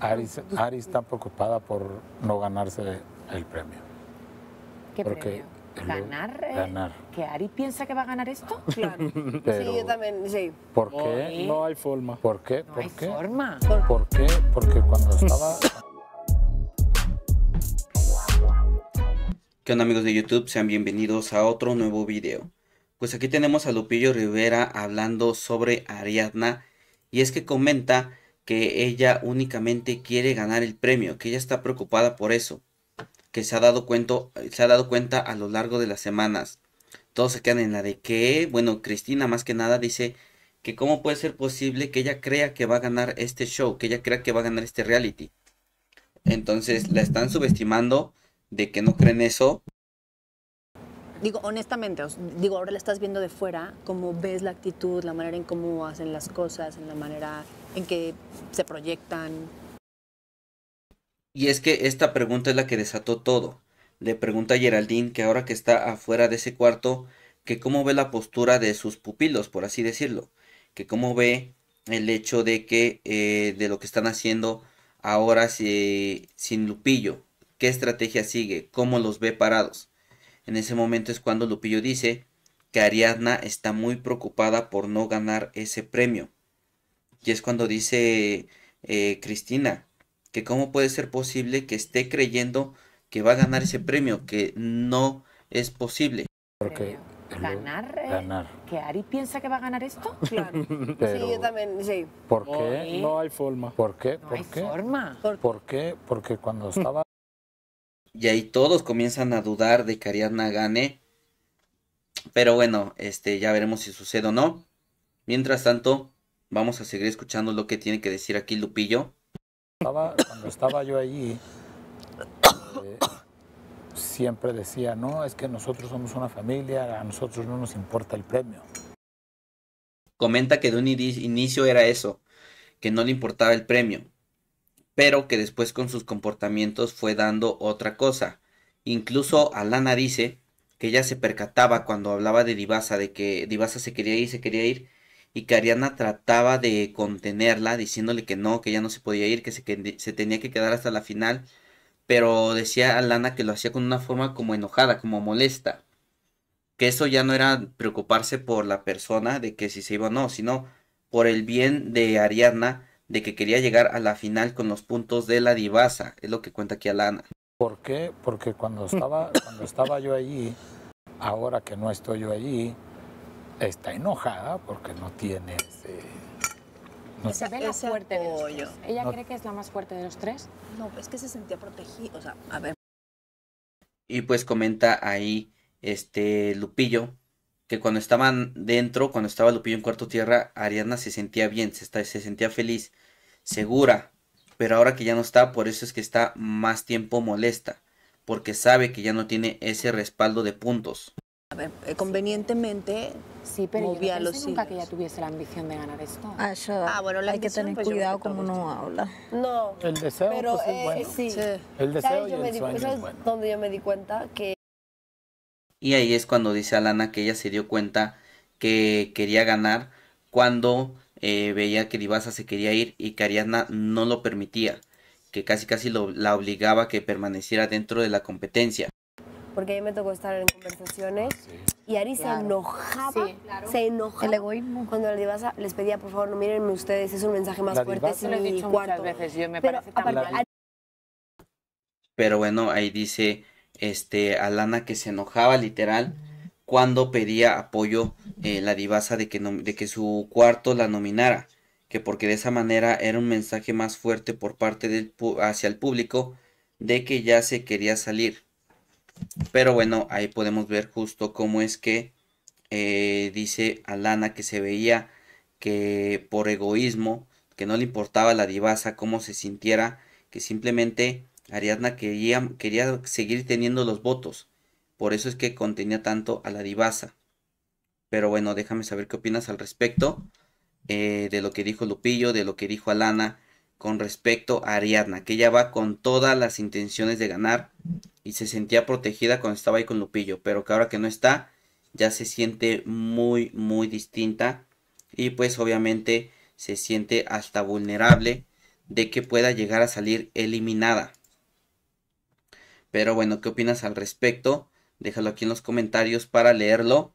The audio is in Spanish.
Aris, Aris está preocupada por no ganarse el premio. ¿Qué premio? ganar, eh? ganar. que Ari piensa que va a ganar esto. Claro. sí, yo también, sí. ¿Por qué? No hay forma. ¿Por qué? No hay forma. ¿Por qué? Porque cuando estaba... ¿Qué onda amigos de YouTube? Sean bienvenidos a otro nuevo video. Pues aquí tenemos a Lupillo Rivera hablando sobre Ariadna y es que comenta que ella únicamente quiere ganar el premio, que ella está preocupada por eso, que se ha dado, cuenta, eh, se ha dado cuenta a lo largo de las semanas. Todos se quedan en la de que, bueno, Cristina más que nada dice que cómo puede ser posible que ella crea que va a ganar este show, que ella crea que va a ganar este reality. Entonces la están subestimando de que no creen eso digo, honestamente, digo, ahora la estás viendo de fuera, cómo ves la actitud, la manera en cómo hacen las cosas, en la manera en que se proyectan. Y es que esta pregunta es la que desató todo. Le pregunta a Geraldine que ahora que está afuera de ese cuarto, que cómo ve la postura de sus pupilos, por así decirlo, que cómo ve el hecho de que eh, de lo que están haciendo ahora sin Lupillo, qué estrategia sigue, cómo los ve parados. En ese momento es cuando Lupillo dice que Ariadna está muy preocupada por no ganar ese premio. Y es cuando dice eh, Cristina que cómo puede ser posible que esté creyendo que va a ganar ese premio, que no es posible. Porque ganar, eh? ganar. ¿Que Ari piensa que va a ganar esto? Claro. sí, yo también, sí. ¿Por qué? No hay forma. ¿Por qué? No hay forma. ¿Por qué? Porque cuando estaba y ahí todos comienzan a dudar de que Ariadna gane. Pero bueno, este, ya veremos si sucede o no. Mientras tanto, vamos a seguir escuchando lo que tiene que decir aquí Lupillo. cuando estaba yo allí, eh, siempre decía, no, es que nosotros somos una familia, a nosotros no nos importa el premio. Comenta que de un inicio era eso, que no le importaba el premio, pero que después con sus comportamientos fue dando otra cosa. Incluso Alana dice que ella se percataba cuando hablaba de Divasa, de que Divasa se quería ir, se quería ir, y que Ariana trataba de contenerla, diciéndole que no, que ya no se podía ir, que se, tenía que quedar hasta la final, pero decía Alana que lo hacía con una forma como enojada, como molesta, que eso ya no era preocuparse por la persona, de que si se iba o no, sino por el bien de Ariana, de que quería llegar a la final con los puntos de la divasa, es lo que cuenta aquí Alana. ¿Por qué? Porque cuando estaba, cuando estaba yo allí, ahora que no estoy yo allí, está enojada porque no tiene ese... Se ve la fuerte de ¿Ella cree que es la más fuerte de los tres? No, es que se sentía protegida, o sea, a ver. Y pues comenta ahí este Lupillo que cuando estaban dentro, cuando estaba Lupillo en cuarto tierra, Ariadna se sentía bien, se, sentía feliz, segura, pero ahora que ya no está, por eso es que está más tiempo molesta, porque sabe que ya no tiene ese respaldo de puntos. A ver, eh, convenientemente sí, pero yo nunca que ella tuviese la ambición de ganar esto. Ah, ah bueno, hay que tener cuidado como uno habla. No, el deseo pero, pues, es eh, bueno. sí. El deseo y el es donde yo me di cuenta que y ahí es cuando dice Alana que ella se dio cuenta que quería ganar cuando eh, veía que Divasa se quería ir y que Ariadna no lo permitía, que casi casi lo, la obligaba a que permaneciera dentro de la competencia. Porque a mí me tocó estar en conversaciones y Ari se enojaba, se enojaba El egoísmo. cuando la Divasa les pedía, por favor, no mírenme ustedes, es un mensaje más fuerte, sí lo he dicho muchas Veces, me parece Pero bueno, ahí dice este, a que se enojaba literal cuando pedía apoyo eh, la divasa de que, de que su cuarto la nominara, que porque de esa manera era un mensaje más fuerte por parte del hacia el público de que ya se quería salir. Pero bueno, ahí podemos ver justo cómo es que eh, dice Alana que se veía que por egoísmo, que no le importaba la divasa, cómo se sintiera, que simplemente Ariadna quería, seguir teniendo los votos, por eso es que contenía tanto a la divasa. Pero bueno, déjame saber qué opinas al respecto eh, de lo que dijo Lupillo, de lo que dijo Alana con respecto a Ariadna, que ella va con todas las intenciones de ganar y se sentía protegida cuando estaba ahí con Lupillo, pero que ahora que no está, ya se siente muy, muy distinta y pues obviamente se siente hasta vulnerable de que pueda llegar a salir eliminada. Pero bueno, ¿qué opinas al respecto? Déjalo aquí en los comentarios para leerlo.